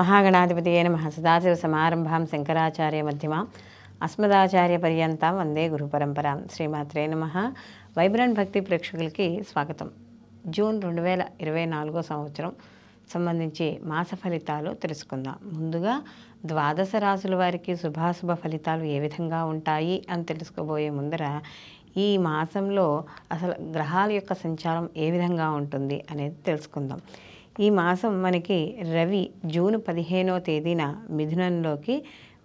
మహాగణాధిపతి అయిన మహసదాశివ సమారంభాం శంకరాచార్య మధ్యమ అస్మదాచార్య పర్యంతం వందే గురు పరంపర శ్రీమాత్రే నమ వైబ్రాంట్ భక్తి ప్రేక్షకులకి స్వాగతం జూన్ రెండు వేల ఇరవై నాలుగో సంవత్సరం సంబంధించి మాస ఫలితాలు తెలుసుకుందాం ముందుగా ద్వాదశ రాశుల వారికి శుభాశుభ ఫలితాలు ఏ విధంగా ఉంటాయి అని తెలుసుకోబోయే ముందర ఈ మాసంలో అసలు గ్రహాల యొక్క సంచారం ఏ విధంగా ఉంటుంది అనేది తెలుసుకుందాం ఈ మాసం మనకి రవి జూన్ పదిహేనో తేదీన మిథునంలోకి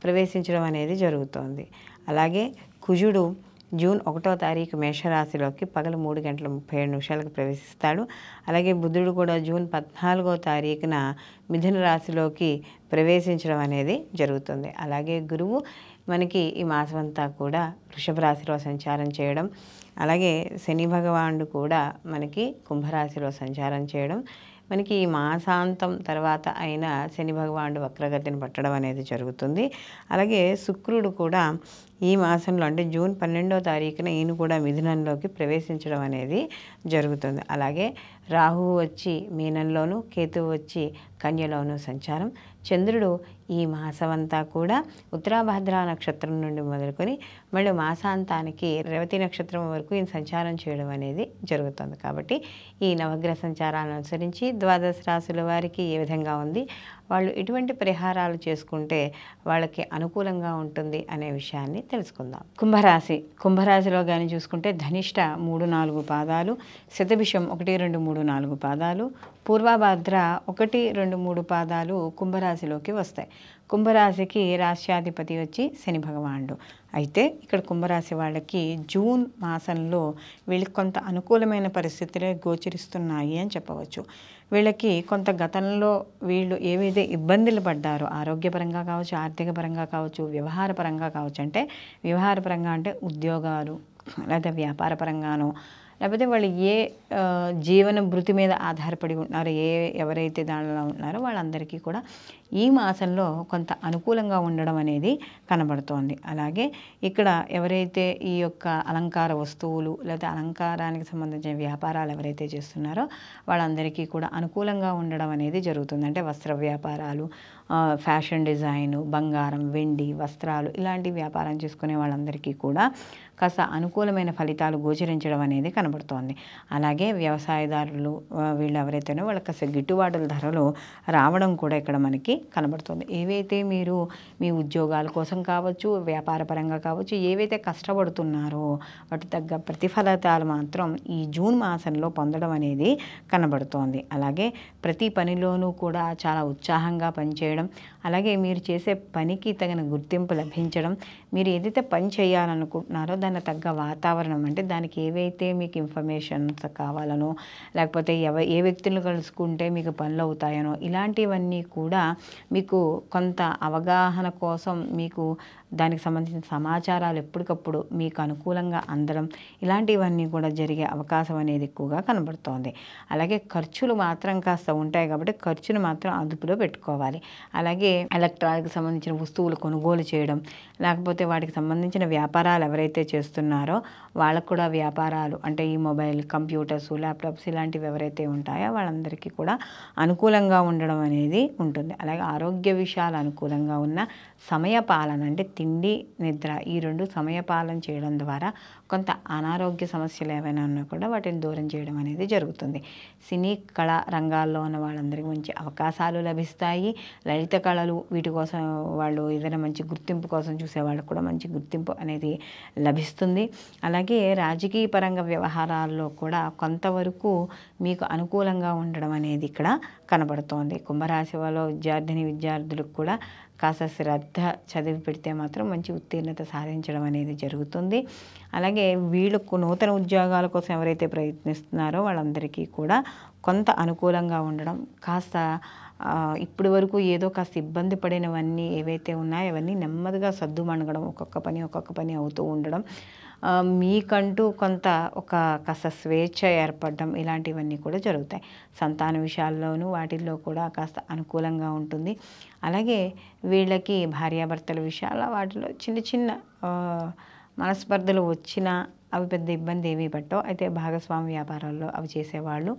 ప్రవేశించడం అనేది జరుగుతోంది అలాగే కుజుడు జూన్ ఒకటో తారీఖు మేషరాశిలోకి పగలు మూడు గంటల ముప్పై ఏడు నిమిషాలకు ప్రవేశిస్తాడు అలాగే బుధుడు కూడా జూన్ పద్నాలుగో తారీఖున మిథున రాశిలోకి ప్రవేశించడం అనేది జరుగుతుంది అలాగే గురువు మనకి ఈ మాసం అంతా కూడా వృషభ రాశిలో సంచారం చేయడం అలాగే శని భగవానుడు కూడా మనకి కుంభరాశిలో సంచారం చేయడం మనకి ఈ మాసాంతం తర్వాత అయిన శని భగవానుడు వక్రగతిని పట్టడం అనేది జరుగుతుంది అలాగే శుక్రుడు కూడా ఈ మాసంలో అంటే జూన్ పన్నెండో తారీఖున ఈయన కూడా మిథునంలోకి ప్రవేశించడం అనేది జరుగుతుంది అలాగే రాహువు వచ్చి మీనంలోను కేతువు వచ్చి కన్యలోను సంచారం చంద్రుడు ఈ మాసం అంతా కూడా ఉత్తరాభద్ర నక్షత్రం నుండి మొదలుకొని మళ్ళీ మాసాంతానికి రేవతి నక్షత్రం వరకు ఈ సంచారం చేయడం అనేది జరుగుతుంది కాబట్టి ఈ నవగ్రహ సంచారాలను అనుసరించి ద్వాదశ రాశుల వారికి ఏ విధంగా ఉంది వాళ్ళు ఎటువంటి పరిహారాలు చేసుకుంటే వాళ్ళకి అనుకూలంగా ఉంటుంది అనే విషయాన్ని తెలుసుకుందాం కుంభరాశి కుంభరాశిలో కానీ చూసుకుంటే ధనిష్ట మూడు నాలుగు పాదాలు శతభిషం ఒకటి రెండు మూడు నాలుగు పాదాలు పూర్వభాద్ర ఒకటి రెండు మూడు పాదాలు కుంభరాశిలోకి వస్తాయి కుంభరాశికి రాశ్యాధిపతి వచ్చి శని భగవానుడు అయితే ఇక్కడ కుంభరాశి వాళ్ళకి జూన్ మాసంలో వీళ్ళకి కొంత అనుకూలమైన పరిస్థితులే గోచరిస్తున్నాయి అని చెప్పవచ్చు వీళ్ళకి కొంత గతంలో వీళ్ళు ఏవైతే ఇబ్బందులు పడ్డారో ఆరోగ్యపరంగా కావచ్చు ఆర్థికపరంగా కావచ్చు వ్యవహారపరంగా కావచ్చు అంటే వ్యవహారపరంగా అంటే ఉద్యోగాలు లేదా వ్యాపారపరంగానో లేకపోతే వాళ్ళు ఏ జీవన భృతి మీద ఆధారపడి ఉంటున్నారో ఏ ఎవరైతే దానిలో ఉంటున్నారో వాళ్ళందరికీ కూడా ఈ మాసంలో కొంత అనుకూలంగా ఉండడం అనేది కనబడుతోంది అలాగే ఇక్కడ ఎవరైతే ఈ యొక్క అలంకార వస్తువులు లేకపోతే అలంకారానికి సంబంధించిన వ్యాపారాలు ఎవరైతే చేస్తున్నారో వాళ్ళందరికీ కూడా అనుకూలంగా ఉండడం అనేది జరుగుతుంది అంటే వస్త్ర వ్యాపారాలు ఫ్యాషన్ డిజైన్ బంగారం వెండి వస్త్రాలు ఇలాంటి వ్యాపారం చేసుకునే వాళ్ళందరికీ కూడా కాస్త అనుకూలమైన ఫలితాలు గోచరించడం అనేది కనబడుతోంది అలాగే వ్యవసాయదారులు వీళ్ళు ఎవరైతేనో వాళ్ళకి కాస్త గిట్టుబాటుల ధరలు రావడం కూడా ఇక్కడ మనకి కనబడుతుంది ఏవైతే మీరు మీ ఉద్యోగాల కోసం కావచ్చు వ్యాపారపరంగా కావచ్చు ఏవైతే కష్టపడుతున్నారో వాటి తగ్గ ప్రతిఫలితాలు మాత్రం ఈ జూన్ మాసంలో పొందడం అనేది కనబడుతోంది అలాగే ప్రతి పనిలోనూ కూడా చాలా ఉత్సాహంగా పనిచేయడం చేయడం అలాగే మీరు చేసే పనికి తగిన గుర్తింపు లభించడం మీరు ఏదైతే పని చేయాలనుకుంటున్నారో దాన్ని తగ్గ వాతావరణం అంటే దానికి ఏవైతే మీకు ఇన్ఫర్మేషన్స్ కావాలనో లేకపోతే ఎవ ఏ వ్యక్తులను కలుసుకుంటే మీకు పనులు అవుతాయనో ఇలాంటివన్నీ కూడా మీకు కొంత అవగాహన కోసం మీకు దానికి సంబంధించిన సమాచారాలు ఎప్పటికప్పుడు మీకు అనుకూలంగా అందడం ఇలాంటివన్నీ కూడా జరిగే అవకాశం అనేది ఎక్కువగా కనబడుతోంది అలాగే ఖర్చులు మాత్రం కాస్త ఉంటాయి కాబట్టి ఖర్చును మాత్రం అదుపులో పెట్టుకోవాలి అలాగే ఎలక్ట్రానిక్ సంబంధించిన వస్తువులు కొనుగోలు చేయడం లేకపోతే లేకపోతే వాటికి సంబంధించిన వ్యాపారాలు ఎవరైతే చేస్తున్నారో వాళ్ళకు కూడా వ్యాపారాలు అంటే ఈ మొబైల్ కంప్యూటర్స్ ల్యాప్టాప్స్ ఇలాంటివి ఎవరైతే ఉంటాయో వాళ్ళందరికీ కూడా అనుకూలంగా ఉండడం అనేది ఉంటుంది అలాగే ఆరోగ్య విషయాలు అనుకూలంగా ఉన్న సమయ పాలన అంటే తిండి నిద్ర ఈ రెండు సమయ పాలన చేయడం ద్వారా కొంత అనారోగ్య సమస్యలు ఏవైనా ఉన్నా కూడా వాటిని దూరం చేయడం అనేది జరుగుతుంది సినీ కళా రంగాల్లో ఉన్న వాళ్ళందరికీ మంచి అవకాశాలు లభిస్తాయి లలిత కళలు వీటి కోసం వాళ్ళు ఏదైనా మంచి గుర్తింపు కోసం చూసేవాళ్ళు వాళ్ళకు కూడా మంచి గుర్తింపు అనేది లభిస్తుంది అలాగే రాజకీయ పరంగా వ్యవహారాల్లో కూడా కొంతవరకు మీకు అనుకూలంగా ఉండడం అనేది ఇక్కడ కనబడుతోంది కుంభరాశి వాళ్ళ విద్యార్థిని విద్యార్థులకు కూడా కాస్త శ్రద్ధ చదివి పెడితే మాత్రం మంచి ఉత్తీర్ణత సాధించడం అనేది జరుగుతుంది అలాగే వీళ్ళకు నూతన ఉద్యోగాల కోసం ఎవరైతే ప్రయత్నిస్తున్నారో వాళ్ళందరికీ కూడా కొంత అనుకూలంగా ఉండడం కాస్త ఇప్పటి వరకు ఏదో కాస్త ఇబ్బంది పడినవన్నీ ఏవైతే ఉన్నాయో అవన్నీ నెమ్మదిగా మణగడం ఒక్కొక్క పని ఒక్కొక్క పని అవుతూ ఉండడం మీకంటూ కొంత ఒక కాస్త స్వేచ్ఛ ఏర్పడడం ఇలాంటివన్నీ కూడా జరుగుతాయి సంతాన విషయాల్లోనూ వాటిల్లో కూడా కాస్త అనుకూలంగా ఉంటుంది అలాగే వీళ్ళకి భార్యాభర్తల విషయాల వాటిలో చిన్న చిన్న మనస్పర్ధలు వచ్చినా అవి పెద్ద ఇబ్బంది ఏవి పట్టవు అయితే భాగస్వామి వ్యాపారాల్లో అవి చేసేవాళ్ళు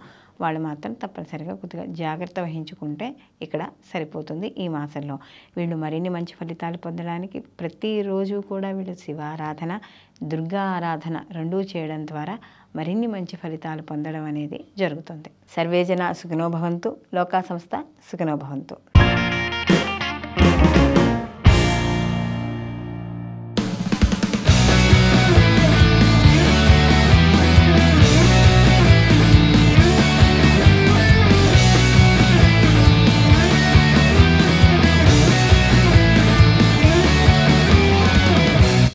వాళ్ళు మాత్రం తప్పనిసరిగా కొద్దిగా జాగ్రత్త వహించుకుంటే ఇక్కడ సరిపోతుంది ఈ మాసంలో వీళ్ళు మరిన్ని మంచి ఫలితాలు పొందడానికి ప్రతిరోజు కూడా వీళ్ళు శివారాధన దుర్గా ఆరాధన రెండూ చేయడం ద్వారా మరిన్ని మంచి ఫలితాలు పొందడం అనేది జరుగుతుంది సర్వేజన సుఖనోభవంతు లోకా సంస్థ సుఖనోభవంతు